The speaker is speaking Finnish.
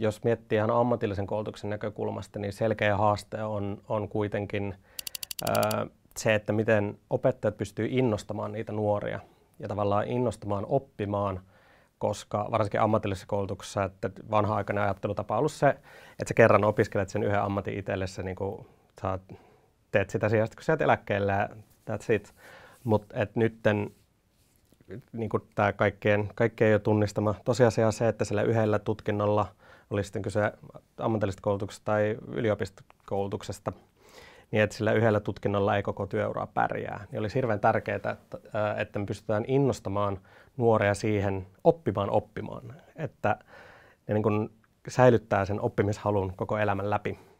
jos miettii ihan ammatillisen koulutuksen näkökulmasta, niin selkeä haaste on, on kuitenkin ää, se, että miten opettajat pystyy innostamaan niitä nuoria ja tavallaan innostamaan oppimaan, koska varsinkin ammatillisessa koulutuksessa, että vanha-aikainen ajattelutapa on ollut se, että sä kerran opiskelet sen yhden ammatin itsellesi, niin kun sä teet sitä sijasta, kun sä et eläkkeellä ja that's it. et nytten niin tämä kaikkeen kaikkien jo tunnistama tosiasia on se, että sillä yhdellä tutkinnolla – oli sitten kyse ammatillisesta koulutuksesta tai yliopistokoulutuksesta, niin että sillä yhdellä tutkinnolla ei koko työuraa pärjää. Niin olisi hirveän tärkeää, että, äh, että me pystytään innostamaan nuoria siihen oppimaan oppimaan, että ne niin kuin säilyttää sen oppimishalun koko elämän läpi.